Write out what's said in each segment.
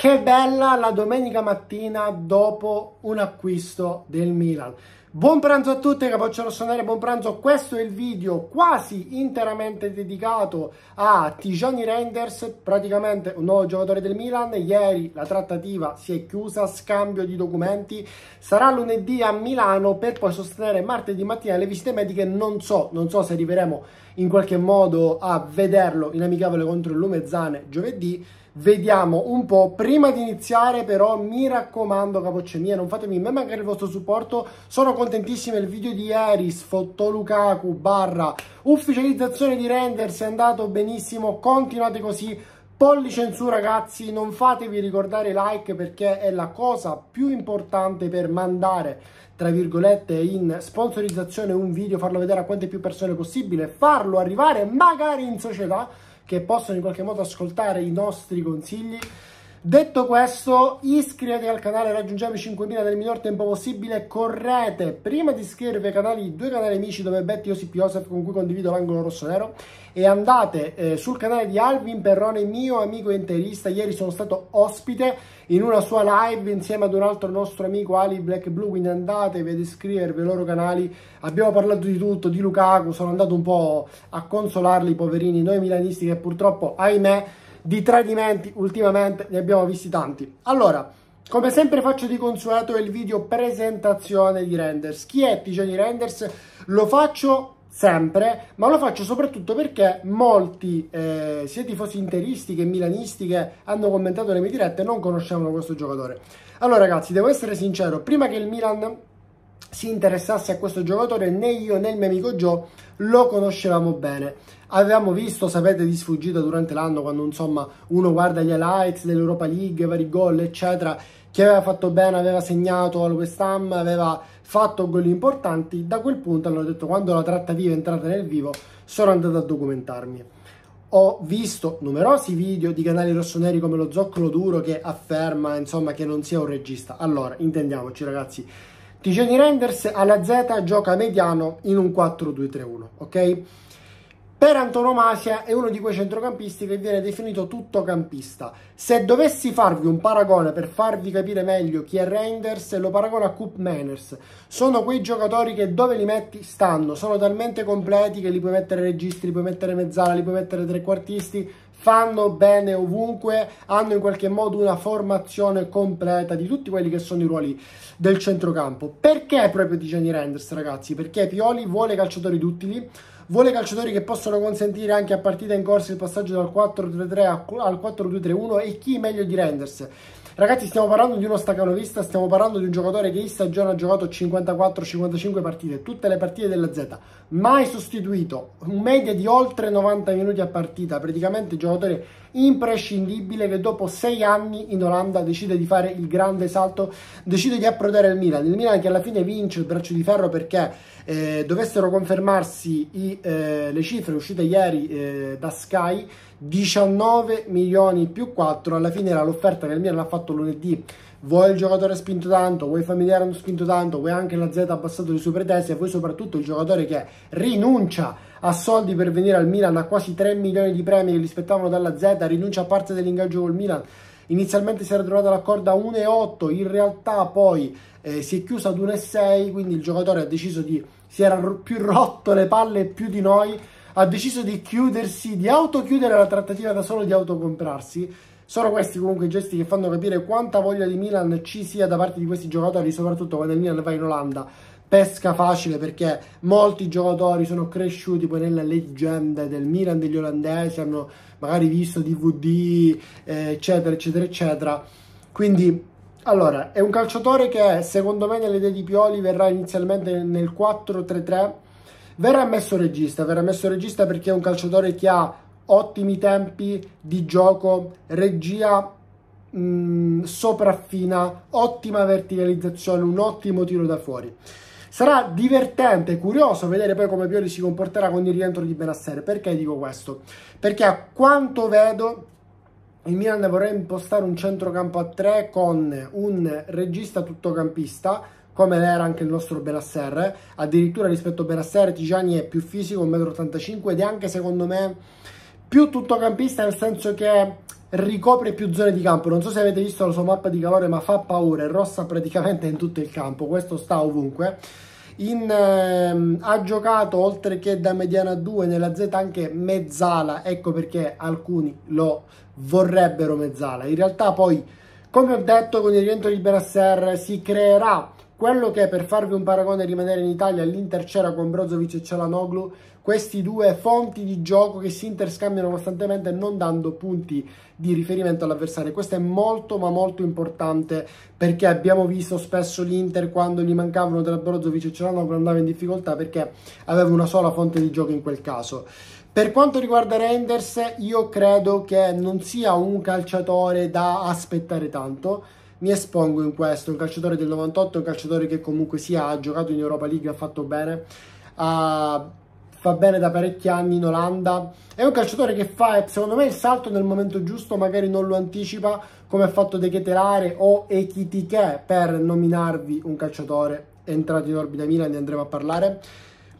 Che bella la domenica mattina dopo un acquisto del Milan. Buon pranzo a tutti, Capoccio Rossonere, buon pranzo. Questo è il video quasi interamente dedicato a Tijani Renders, praticamente un nuovo giocatore del Milan. Ieri la trattativa si è chiusa, scambio di documenti. Sarà lunedì a Milano per poi sostenere martedì mattina le visite mediche. Non so, non so se arriveremo in qualche modo a vederlo in amichevole contro il Lumezzane giovedì vediamo un po'. Prima di iniziare però mi raccomando capocce mia, non fatemi me mancare il vostro supporto. Sono contentissimo il video di ieri, sfotto Lukaku barra ufficializzazione di Renders, è andato benissimo, continuate così. Pollice in su ragazzi, non fatevi ricordare like perché è la cosa più importante per mandare, tra virgolette, in sponsorizzazione un video, farlo vedere a quante più persone possibile, farlo arrivare magari in società che possono in qualche modo ascoltare i nostri consigli Detto questo, iscrivetevi al canale, raggiungiamo i 5.000 nel miglior tempo possibile, correte, prima di iscrivervi ai canali, i due canali amici dove Betty Osip Joseph con cui condivido l'angolo rossonero e andate eh, sul canale di Alvin Perrone, mio amico interista, ieri sono stato ospite in una sua live insieme ad un altro nostro amico Ali Black Blue, quindi andatevi ad iscrivervi ai loro canali, abbiamo parlato di tutto, di Lukaku, sono andato un po' a consolarli poverini, noi milanisti che purtroppo, ahimè, di tradimenti ultimamente ne abbiamo visti tanti. Allora, come sempre faccio di consueto il video presentazione di Renders. Chi è Tijani Renders? Lo faccio sempre, ma lo faccio soprattutto perché molti, eh, sia tifosi interisti che milanisti che hanno commentato le mie dirette, non conoscevano questo giocatore. Allora ragazzi, devo essere sincero, prima che il Milan si interessasse a questo giocatore né io né il mio amico Joe lo conoscevamo bene. Avevamo visto, sapete, di sfuggita durante l'anno quando insomma uno guarda gli highlights dell'Europa League, vari gol, eccetera, che aveva fatto bene, aveva segnato al West Ham, aveva fatto gol importanti. Da quel punto hanno detto quando la trattativa è entrata nel vivo sono andato a documentarmi. Ho visto numerosi video di canali rossoneri come lo Zoccolo Duro che afferma insomma che non sia un regista. Allora, intendiamoci ragazzi, Tigeni Renders alla Z gioca mediano in un 4-2-3-1, ok? Per antonomasia è uno di quei centrocampisti che viene definito tutto campista. Se dovessi farvi un paragone per farvi capire meglio chi è Reinders, lo paragono a Coop Manners. Sono quei giocatori che dove li metti stanno, sono talmente completi che li puoi mettere registri, li puoi mettere mezzala, li puoi mettere trequartisti, fanno bene ovunque, hanno in qualche modo una formazione completa di tutti quelli che sono i ruoli del centrocampo. Perché proprio di Gianni Reinders, ragazzi? Perché Pioli vuole calciatori duttili Vuole calciatori che possono consentire anche a partita in corsa il passaggio dal 4-3-3 al 4-2-3-1 e chi meglio di Renders. Ragazzi stiamo parlando di uno stacanovista, stiamo parlando di un giocatore che in stagione ha giocato 54-55 partite, tutte le partite della Z, mai sostituito, un media di oltre 90 minuti a partita, praticamente giocatore imprescindibile che dopo 6 anni in Olanda decide di fare il grande salto, decide di approdare il Milan, il Milan che alla fine vince il braccio di ferro perché eh, dovessero confermarsi i, eh, le cifre uscite ieri eh, da Sky, 19 milioni più 4, alla fine era l'offerta che il Milan ha fatto fatto lunedì, vuoi il giocatore ha spinto tanto, vuoi i familiari hanno spinto tanto, vuoi anche la Z ha abbassato le sue pretese e voi soprattutto il giocatore che rinuncia a soldi per venire al Milan, a quasi 3 milioni di premi che gli spettavano dalla Z, rinuncia a parte dell'ingaggio col Milan. Inizialmente si era trovata l'accordo a 1,8, in realtà poi eh, si è chiusa ad 1,6, quindi il giocatore ha deciso di, si era più rotto le palle più di noi, ha deciso di chiudersi, di autochiudere la trattativa da solo, di autocomprarsi sono questi comunque i gesti che fanno capire quanta voglia di Milan ci sia da parte di questi giocatori, soprattutto quando il Milan va in Olanda. Pesca facile perché molti giocatori sono cresciuti poi nella leggenda del Milan degli olandesi, hanno magari visto DVD, eh, eccetera, eccetera, eccetera. Quindi, allora, è un calciatore che secondo me nelle idee di Pioli verrà inizialmente nel 4-3-3. Verrà messo regista, verrà messo regista perché è un calciatore che ha ottimi tempi di gioco, regia mh, mm, sopraffina, ottima verticalizzazione, un ottimo tiro da fuori. Sarà divertente e curioso vedere poi come Pioli si comporterà con il rientro di Benassere. Perché dico questo? Perché a quanto vedo il Milan vorrà impostare un centrocampo a tre con un regista tuttocampista come era anche il nostro Benasser addirittura rispetto a Benasser Tigiani è più fisico 1,85 m ed è anche secondo me più tuttocampista nel senso che ricopre più zone di campo. Non so se avete visto la sua mappa di calore, ma fa paura, è rossa praticamente in tutto il campo, questo sta ovunque. In, ehm, ha giocato oltre che da mediana 2 nella Z anche mezzala, ecco perché alcuni lo vorrebbero mezzala. In realtà poi, come ho detto, con il rientro di Benasser si creerà quello che, per farvi un paragone e rimanere in Italia, all'Inter c'era con Brozovic e Celanoglu, questi due fonti di gioco che si interscambiano costantemente non dando punti di riferimento all'avversario. Questo è molto ma molto importante perché abbiamo visto spesso l'Inter quando gli mancavano tra Brozovic e Celanoglu andava in difficoltà perché aveva una sola fonte di gioco in quel caso. Per quanto riguarda Renders, io credo che non sia un calciatore da aspettare tanto, mi espongo in questo. Un calciatore del 98, un calciatore che comunque sia ha giocato in Europa League, ha fatto bene, ha, fa bene da parecchi anni in Olanda. È un calciatore che fa, secondo me, il salto nel momento giusto, magari non lo anticipa come ha fatto De Chetelare o Echitiche per nominarvi un calciatore entrato in orbita Milan, ne andremo a parlare.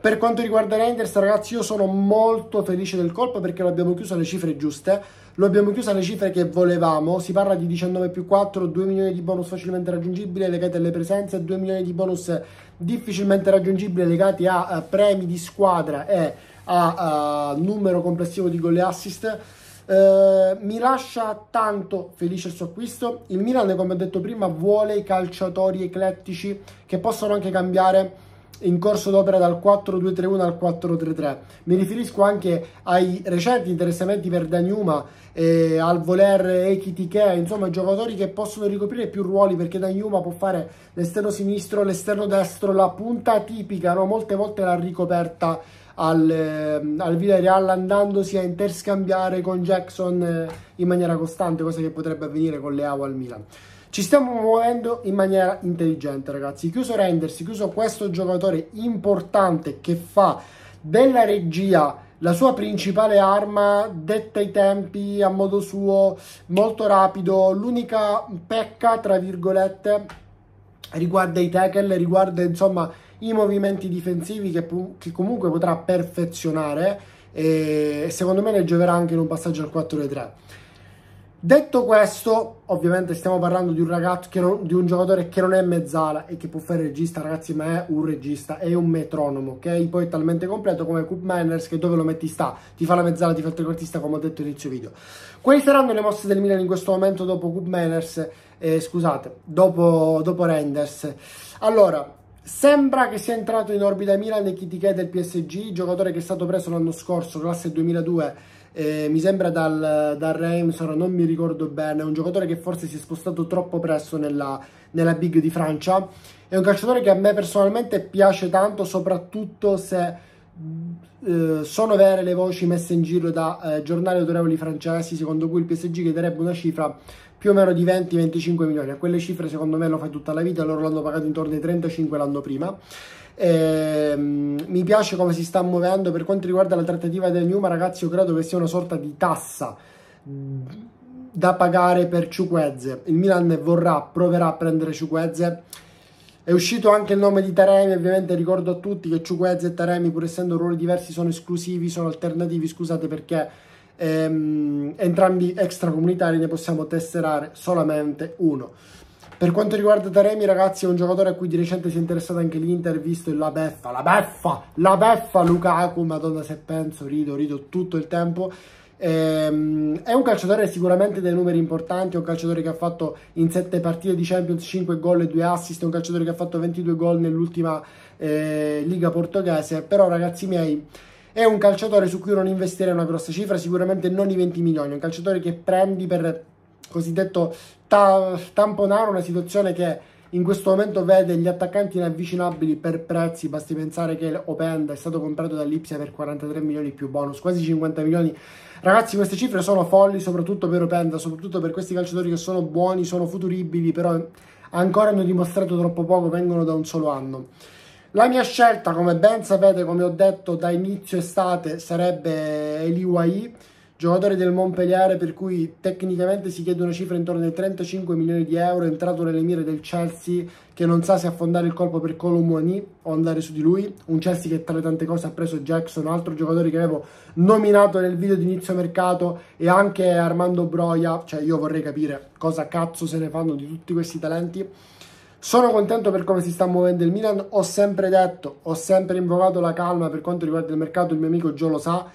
Per quanto riguarda Reinders, ragazzi, io sono molto felice del colpo perché lo abbiamo chiuso alle cifre giuste, lo abbiamo chiuso alle cifre che volevamo, si parla di 19 più 4, 2 milioni di bonus facilmente raggiungibili legati alle presenze, 2 milioni di bonus difficilmente raggiungibili legati a uh, premi di squadra e a uh, numero complessivo di gol e assist. Uh, mi lascia tanto felice il suo acquisto. Il Milan, come ho detto prima, vuole i calciatori eclettici che possono anche cambiare in corso d'opera dal 4-2-3-1 al 4-3-3. Mi riferisco anche ai recenti interessamenti per Daniuma, eh, al voler Ekitike, insomma giocatori che possono ricoprire più ruoli perché Daniuma può fare l'esterno sinistro, l'esterno destro, la punta tipica, no? molte volte l'ha ricoperta al, eh, al Villarreal andandosi a interscambiare con Jackson eh, in maniera costante, cosa che potrebbe avvenire con Leao al Milan. Ci stiamo muovendo in maniera intelligente, ragazzi. Chiuso Rendersi, chiuso questo giocatore importante che fa della regia la sua principale arma, detta i tempi a modo suo, molto rapido. L'unica pecca, tra virgolette, riguarda i tackle, riguarda insomma i movimenti difensivi che, che comunque potrà perfezionare e secondo me ne gioverà anche in un passaggio al 4-3. Detto questo, ovviamente stiamo parlando di un ragazzo, non, di un giocatore che non è mezzala e che può fare regista, ragazzi, ma è un regista, è un metronomo, ok? Poi è talmente completo come Coop Manners che dove lo metti sta, ti fa la mezzala, ti fa il trequartista, come ho detto all'inizio video. Quali saranno le mosse del Milan in questo momento dopo Coop Manners, eh, scusate, dopo, dopo Renders? Allora, Sembra che sia entrato in orbita Milan e chi ti chiede del PSG, giocatore che è stato preso l'anno scorso, classe 2002, eh, mi sembra dal, dal Reims, ora non mi ricordo bene, è un giocatore che forse si è spostato troppo presto nella, nella Big di Francia, è un calciatore che a me personalmente piace tanto, soprattutto se eh, sono vere le voci messe in giro da eh, giornali autorevoli francesi, secondo cui il PSG chiederebbe una cifra più o meno di 20-25 milioni. A quelle cifre secondo me lo fai tutta la vita, loro l'hanno pagato intorno ai 35 l'anno prima. Eh, mi piace come si sta muovendo per quanto riguarda la trattativa del Newma, ragazzi, io credo che sia una sorta di tassa da pagare per Ciuquezze. Il Milan vorrà, proverà a prendere Ciuquezze. È uscito anche il nome di Taremi, ovviamente ricordo a tutti che Ciuquezze e Taremi, pur essendo ruoli diversi, sono esclusivi, sono alternativi, scusate perché ehm, entrambi extracomunitari, ne possiamo tesserare solamente uno. Per quanto riguarda Taremi, ragazzi, è un giocatore a cui di recente si è interessato anche l'Inter, visto la beffa, la beffa, la beffa Lukaku, madonna se penso, rido, rido tutto il tempo. Ehm, è un calciatore sicuramente dei numeri importanti, è un calciatore che ha fatto in 7 partite di Champions 5 gol e 2 assist, è un calciatore che ha fatto 22 gol nell'ultima eh, Liga portoghese, però ragazzi miei è un calciatore su cui non investire una grossa cifra, sicuramente non i 20 milioni, è un calciatore che prendi per cosiddetto ta- tamponare una situazione che in questo momento vede gli attaccanti inavvicinabili per prezzi, basti pensare che Openda è stato comprato dall'Ipsia per 43 milioni più bonus, quasi 50 milioni. Ragazzi, queste cifre sono folli, soprattutto per Openda, soprattutto per questi calciatori che sono buoni, sono futuribili, però ancora hanno dimostrato troppo poco, vengono da un solo anno. La mia scelta, come ben sapete, come ho detto da inizio estate, sarebbe Eli Eliwai, giocatore del Montpellier per cui tecnicamente si chiede una cifra intorno ai 35 milioni di euro, entrato nelle mire del Chelsea che non sa se affondare il colpo per Colomboani o andare su di lui, un Chelsea che tra le tante cose ha preso Jackson, altro giocatore che avevo nominato nel video di inizio mercato e anche Armando Broia, cioè io vorrei capire cosa cazzo se ne fanno di tutti questi talenti. Sono contento per come si sta muovendo il Milan, ho sempre detto, ho sempre invocato la calma per quanto riguarda il mercato, il mio amico Gio lo sa,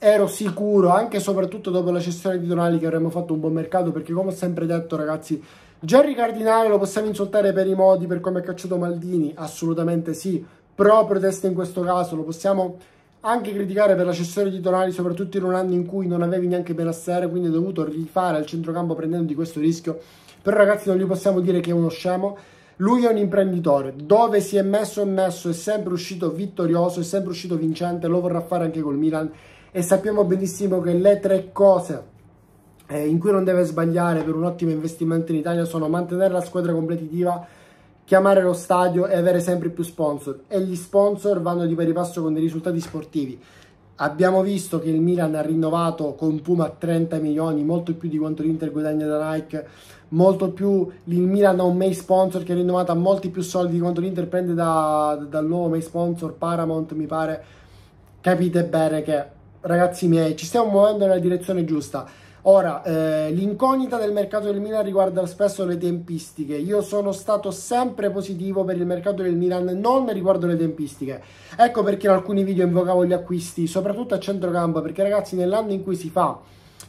ero sicuro, anche e soprattutto dopo la cessione di Donali, che avremmo fatto un buon mercato, perché come ho sempre detto ragazzi, Gerry Cardinale lo possiamo insultare per i modi, per come ha cacciato Maldini, assolutamente sì, proprio testa in questo caso, lo possiamo anche criticare per la cessione di Donali, soprattutto in un anno in cui non avevi neanche Benassere, quindi hai dovuto rifare al centrocampo prendendo di questo rischio però ragazzi non gli possiamo dire che è uno scemo, lui è un imprenditore, dove si è messo e messo, è sempre uscito vittorioso, è sempre uscito vincente, lo vorrà fare anche col Milan e sappiamo benissimo che le tre cose eh, in cui non deve sbagliare per un ottimo investimento in Italia sono mantenere la squadra competitiva, chiamare lo stadio e avere sempre più sponsor e gli sponsor vanno di pari passo con dei risultati sportivi. Abbiamo visto che il Milan ha rinnovato con Puma 30 milioni, molto più di quanto l'Inter guadagna da Nike, molto più il Milan ha un main sponsor che è rinnovato a molti più soldi di quanto l'Inter prende da, dal nuovo main sponsor Paramount, mi pare. Capite bene che, ragazzi miei, ci stiamo muovendo nella direzione giusta. Ora, eh, l'incognita del mercato del Milan riguarda spesso le tempistiche. Io sono stato sempre positivo per il mercato del Milan, non riguardo le tempistiche. Ecco perché in alcuni video invocavo gli acquisti, soprattutto a centrocampo, perché ragazzi nell'anno in cui si fa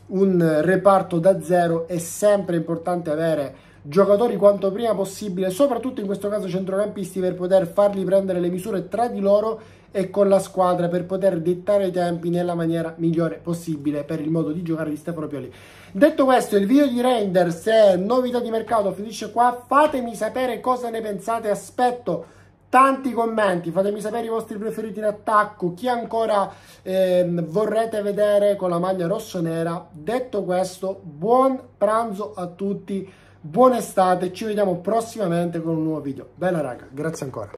un reparto da zero è sempre importante avere giocatori quanto prima possibile, soprattutto in questo caso centrocampisti, per poter farli prendere le misure tra di loro e con la squadra per poter dettare i tempi nella maniera migliore possibile per il modo di giocare di Stefano Pioli. Detto questo, il video di Reinders è novità di mercato, finisce qua. Fatemi sapere cosa ne pensate, aspetto tanti commenti, fatemi sapere i vostri preferiti in attacco, chi ancora eh, vorrete vedere con la maglia rosso-nera. Detto questo, buon pranzo a tutti, Buon estate, ci vediamo prossimamente con un nuovo video. Bella raga, grazie ancora.